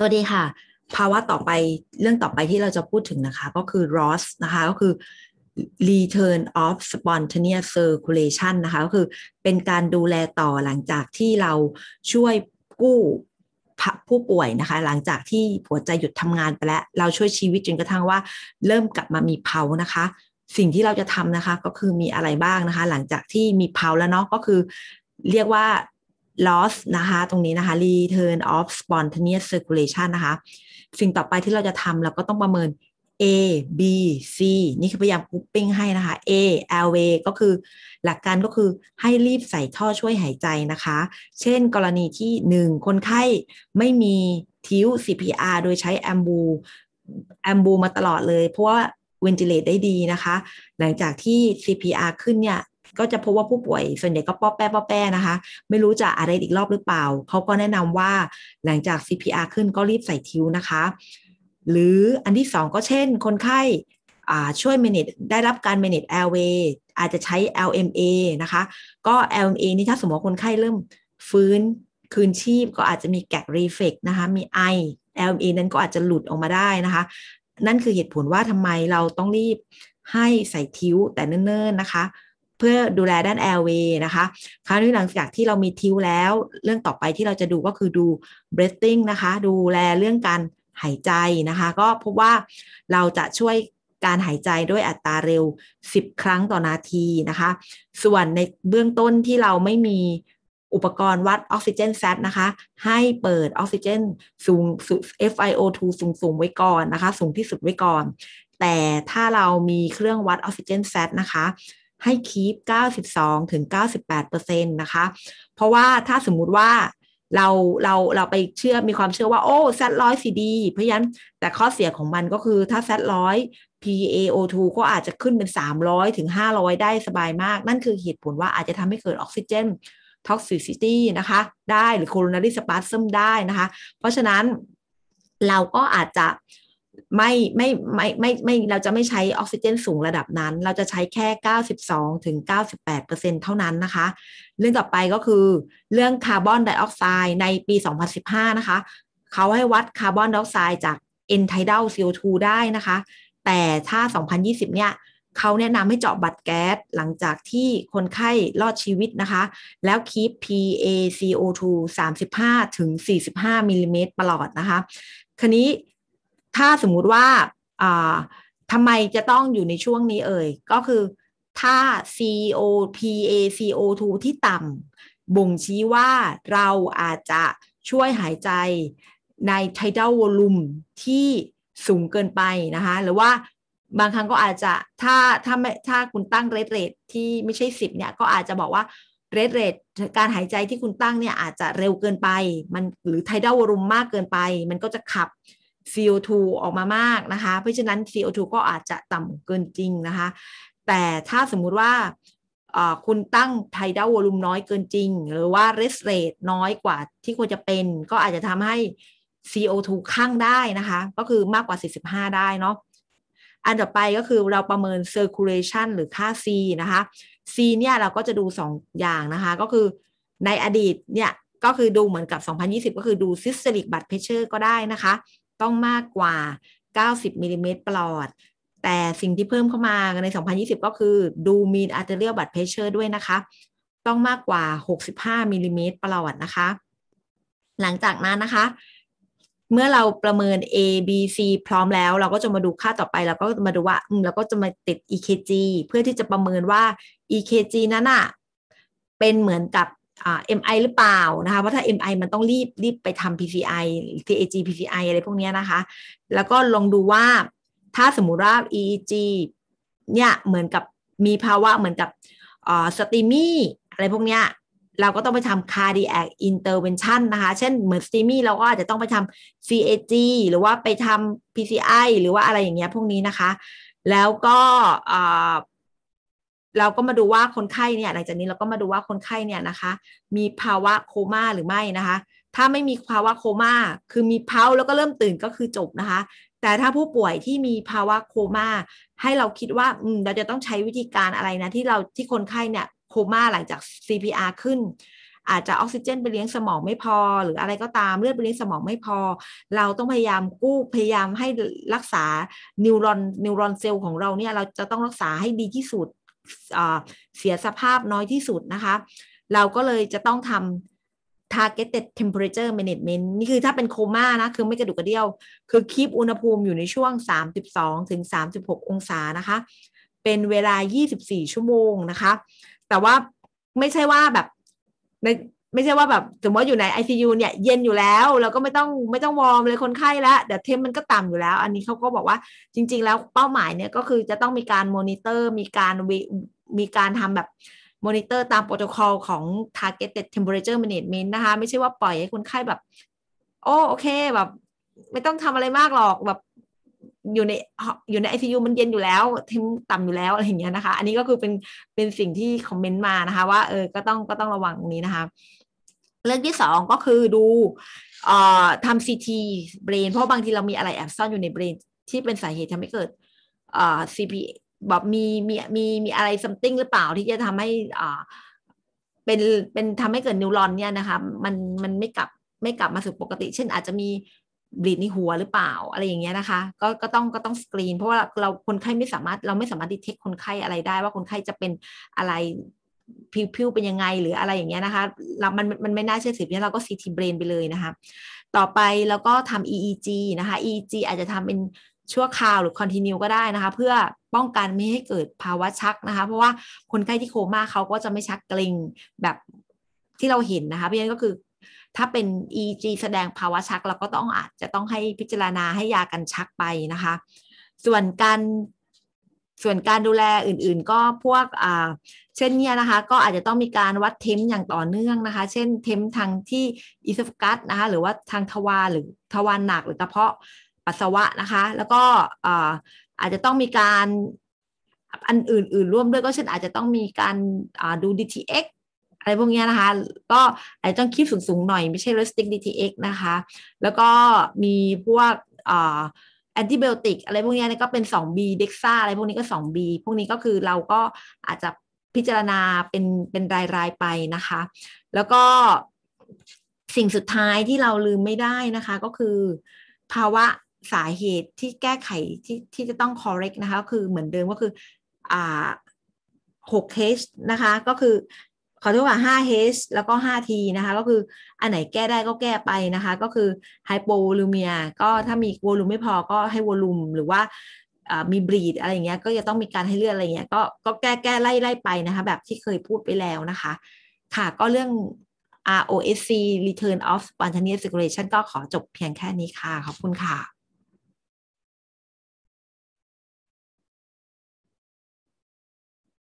สวัสดีค่ะภาวะต่อไปเรื่องต่อไปที่เราจะพูดถึงนะคะ ก็คือ ROS นะคะก็คือ Return of Spontaneous Circulation นะคะก็คือเป็นการดูแลต่อหลังจากที่เราช่วยกู้ผู้ป่วยนะคะหลังจากที่หัวใจหยุดทำงานไปแล้ว เราช่วยชีวิตจนกระทั่งว่าเริ่มกลับมามีเพานะคะสิ่งที่เราจะทำนะคะก็คือมีอะไรบ้างนะคะ หลังจากที่มีเพาแล้วเนาะก็คือเรียกว่า loss นะคะ ตรงนี้นะคะ return of spontaneous circulation นะคะ สิ่งต่อไปที่เราจะทำเราก็ต้องประเมิน A B C นี่คือพยายามกรุ๊ปปิ้งให้นะคะ A a V ก็คือหลักการก็คือให้รีบใส่ท่อช่วยหายใจนะคะ เช่นกรณีที่ 1 คนไข้ไม่มีทิว CPR โดยใช้แอมบูแอมบูมาตลอดเลยเพราะว่าเวนจิเลตได้ดีนะคะ หลังจากที่ CPR ขึ้นเนี่ยก็จะพบว่าผู้ป่วยส่วนใหญ่ก็ป้อแป้ป้อแป้นะคะ ไม่รู้จะอะไรอีกรอบหรือเปล่าเขาก็แนะนำว่าหลังจาก CPR ขึ้นก็รีบใส่ทิวนะคะ หรืออันที่ 2 ก็เช่นคนไข้ช่วยเมเน g ได้รับการเมเนทแอลเว a อาจจะใช้ LMA นะคะ ก็ LMA นี่ถ้าสมมติคนไข้เริ่มฟื้นคืนชีพก็อาจจะมีแกกรีเฟกนะคะ มีไอ LMA นั้นก็อาจจะหลุดออกมาได้นะคะ นั่นคือเหตุผลว่าทำไมเราต้องรีบให้ใส่ทิ้วแต่เนิ่นๆนะคะเพื่อดูแลด้านแอร์เวย์นะคะ คราวนี้หลังจากที่เรามีทิวแล้ว เรื่องต่อไปที่เราจะดูก็คือดู breathing นะคะ ดูแลเรื่องการหายใจนะคะ ก็พบว่าเราจะช่วยการหายใจด้วยอัตราเร็ว 10 ครั้งต่อนาทีนะคะ ส่วนในเบื้องต้นที่เราไม่มีอุปกรณ์วัดออกซิเจนแซดนะคะ ให้เปิดออกซิเจนสูง FiO2 สูงสูงไว้ก่อนนะคะ สูงที่สุดไว้ก่อน แต่ถ้าเรามีเครื่องวัดออกซิเจนแซดนะคะให้คีบ92 ถึง 98%นะคะ เพราะว่าถ้าสมมุติว่าเราเราเราไปเชื่อมีความเชื่อว่า โอ้แซดร้อยซีดีเพราะฉะนั้นแต่ข้อเสียของมันก็คือถ้าแซดร้อย PaO2 ก็อาจจะขึ้นเป็น 300 ถึง 500 ได้สบายมาก นั่นคือเหตุผลว่าอาจจะทำให้เกิดออกซิเจนท็อกซิซิตี้นะคะ ได้หรือโคโรนารีสปาร์ซึมได้นะคะ เพราะฉะนั้นเราก็อาจจะไม่ไม่ไม่ไม่ไม่เราจะไม่ใช้ออกซิเจนสูงระดับนั้น เราจะใช้แค่ 92 ถึง 98เปอร์เซ็นเท่านั้นนะคะ เรื่องต่อไปก็คือเรื่องคาร์บอนไดออกไซด์ในปี 2015 นะคะ เขาให้วัดคาร์บอนไดออกไซด์จาก entitled CO2 ได้นะคะ แต่ถ้า 2020 เนี่ยเขาแนะนำให้เจาะบัตรแก๊สหลังจากที่คนไข้รอดชีวิตนะคะ แล้วคีป PaCO2 35 ถึง 45มิลลิเมตรตลอดนะคะคนนี้ถ้าสมมุติว่าทำไมจะต้องอยู่ในช่วงนี้เอ่ย ก็คือถ้า COPaCO2 ที่ต่ำบ่งชี้ว่าเราอาจจะช่วยหายใจในไทเ a ลวอลุ่มที่สูงเกินไปนะคะ หรือว่าบางครั้งก็อาจจะ ถ้าถ้าไม่ถ้าคุณตั้งเรทเรทที่ไม่ใช่สิบเนี่ย ก็อาจจะบอกว่าเรทเรทการหายใจที่คุณตั้งเนี่ยอาจจะเร็วเกินไปมันหรือไทเดลวอลุมมากเกินไป มันก็จะขับ CO2 ออกมามากนะคะ เพราะฉะนั้น CO2 ก็อาจจะต่ำเกินจริงนะคะ แต่ถ้าสมมุติว่าคุณตั้งไทดาวอลุมน้อยเกินจริง หรือว่าเรสเรทน้อยกว่าที่ควรจะเป็น ก็อาจจะทำให้ CO2 ข้างได้นะคะ ก็คือมากกว่า 45 ได้เนาะ อันต่อไปก็คือเราประเมิน circulation หรือค่า C นะคะ C เนี่ยเราก็จะดู 2 อย่างนะคะ ก็คือในอดีตเนี่ยก็คือดูเหมือนกับ 2020ก็คือดูซิสเตอริกบัตเพเชอร์ก็ได้นะคะต้องมากกว่า 90มิลิเมตรปลอด แต่สิ่งที่เพิ่มเข้ามาใน 2020 ก็คือ ดูมีอาร์เตอเรียลบัตเพเชอร์ด้วยนะคะ ต้องมากกว่า 65มิลิเมตรปลอดนะคะ หลังจากนั้นนะคะ เมื่อเราประเมิน A B C พร้อมแล้วเราก็จะมาดูค่าต่อไปเราก็มาดูว่าอืมเราก็จะมาติด EKG เพื่อที่จะประเมินว่า EKG นั้นอะเป็นเหมือนกับเอ็มไอหรือเปล่านะคะว่าถ้า MI มันต้องรีบรีบ ไปทำ PCI TAG PCI อะไรพวกนี้นะคะ แล้วก็ลองดูว่าถ้าสมมุติว่า EEG เนี่ยเหมือนกับมีภาวะเหมือนกับสตีมี่อะไรพวกนี้เราก็ต้องไปทำ cardiac intervention นะคะ เช่น เหมือนสตีมี่เราก็อาจจะต้องไปทำ CAG หรือว่าไปทำ PCI หรือว่าอะไรอย่างเงี้ยพวกนี้นะคะ แล้วก็เราก็มาดูว่าคนไข้เนี่ยหลังจากนี้เราก็มาดูว่าคนไข้ เนี่ย นะคะ มีภาวะโคม่าหรือไม่นะคะถ้าไม่มีภาวะโคม่าคือมีเพาแล้วก็เริ่มตื่นก็คือ จบ นะคะ แต่ถ้าผู้ป่วยที่มีภาวะโคม่าให้เราคิดว่าอืมเราจะต้องใช้วิธีการอะไรนะที่เราที่คนไข้เนี่ยโคม่าหลังจาก CPR ขึ้น อาจจะออกซิเจนไปเลี้ยงสมองไม่พอ หรืออะไรก็ตามเลือดไปเลี้ยงสมองไม่พอ เราต้องพยายามกู้พยายามให้รักษานิวรอนนิวรอนเซลล์ของเราเนี่ยเราจะต้องรักษาให้ดีที่สุดเสียสภาพน้อยที่สุดนะคะ เราก็เลยจะต้องทำ targeted temperature management นี่คือถ้าเป็นโคม่านะ คือไม่กระดุกกระเดี่ยว คือคีบอุณหภูมิอยู่ในช่วง 32 ถึง 36 องศานะคะ เป็นเวลา 24 ชั่วโมงนะคะ แต่ว่าไม่ใช่ว่าแบบในไม่ใช่ว่าแบบสมมติอยู่ในียูเนี่ย เย็นอยู่แล้วเราก็ไม่ต้องไม่ต้องวอร์มเลยคนไข้ละแต่เทมมันก็ต่ำอยู่แล้ว อันนี้เขาก็บอกว่าจริง ๆ แล้วเป้าหมายเนี่ย ก็คือจะต้องมีการมอนิเตอร์ มีการมีการทำแบบมอนิเตอร์ตามโปรโตคอลของ targeted temperature management นะคะ ไม่ใช่ว่าปล่อยให้คนไข้แบบโอ้โอเคแบบ ไม่ต้องทำอะไรมากหรอกแบบอยู่ในอยู่ในไอซียูมันเย็นอยู่แล้วเทมต่ำอยู่แล้วอะไรอย่างเงี้ยนะคะ อันนี้ก็คือเป็นเป็นสิ่งที่คอมเมนต์มานะคะ ว่า เออ ก็ต้องก็ต้องระวังนี้นะคะเรื่องที่สองก็คือดูทำซีทีเบรนเพราะบางทีเรามีอะไรแอบซ่อนอยู่ในเบรนที่เป็นสาเหตุทำให้เกิด CP แบบมีมีมีมีอะไรซัมติงหรือเปล่าที่จะทำให้เป็นเป็นทำให้เกิดนิวรอนเนี่ยนะคะมันมันไม่กลับไม่กลับมาสู่ปกติเช่นอาจจะมีบีดในหัวหรือเปล่าอะไรอย่างเงี้ยนะคะก็ก็ต้องก็ต้องสกรีนเพราะว่าเราคนไข้ไม่สามารถเราไม่สามารถดีเทคคนไข้อะไรได้ ว่าคนไข้จะเป็นอะไรผิวผิวเป็นยังไงหรืออะไรอย่างเงี้ยนะคะเรามันมันไม่น่าเชื่อถือเนี่ยเราก็ซีทีเบรนไปเลย นะคะต่อไปแล้วก็ทำ EEG นะคะ EEG อาจจะทำเป็นชั่วคราวหรือคอนติเนียก็ได้ นะคะเพื่อป้องกันไม่ให้เกิดภาวะชักนะคะเพราะว่าคนไข้ที่โคม่าเขาก็จะไม่ชักเกร็งแบบที่เราเห็นนะคะเพราะฉะนั้นก็คือถ้าเป็น EEG แสดงภาวะชักเราก็ต้องอาจจะต้องให้พิจารณาให้ยากันชักไปนะคะ ส่วนการส่วนการดูแลอื่นๆก็พวกอ่าเช่นเนี้ยนะคะก็อาจจะต้องมีการวัดเทมอย่างต่อเนื่องนะคะเช่นเทมทางที่อิสฟกัสนะคะหรือว่าทางทวารหรือทวารหนัก หรือกระเพาะปัสสาวะนะคะแล้วก็อ่าอาจจะต้องมีการอันอื่นๆร่วมด้วยก็เช่นอาจจะต้องมีการดู DTX อะไรพวกนี้นะคะก็อาจจะต้องคีดสูงๆหน่อยไม่ใช่ิกดีทีเ DTX นะคะแล้วก็มีพวกอ่าแอนติบอติกอะไร พวกนี้ก็เป็น 2B เด็กซ่าอะไร พวกนี้ก็ 2B พวกนี้ก็คือเราก็อาจจะพิจารณาเป็น เป็น รายรายไป นะคะ แล้วก็สิ่งสุดท้ายที่เราลืมไม่ได้นะคะ ก็คือ ภาวะสาเหตุที่แก้ไขที่ที่จะต้อง correct นะคะ ก็คือเหมือนเดิมก็คือ อ่าหกเคสนะคะ ก็คือขอโทษค่ะห้า H แล้วก็5 T นะคะ ก็คืออันไหนแก้ได้ก็แก้ไปนะคะ ก็คือไฮโปวลูเมีย ก็ถ้ามีโวลูมไม่พอก็ให้โวลูมหรือว่ามีบรีดอะไรอย่างเงี้ย ก็จะต้องมีการให้เลือดอะไรเงี้ยก็ก็แก้แก้ไล่ไล่ไปนะคะ แบบที่เคยพูดไปแล้วนะคะ ค่ะ ก็เรื่อง ROSC Return of Spontaneous Circulation ก็ขอจบเพียงแค่นี้ค่ะ ขอบคุณค่ะ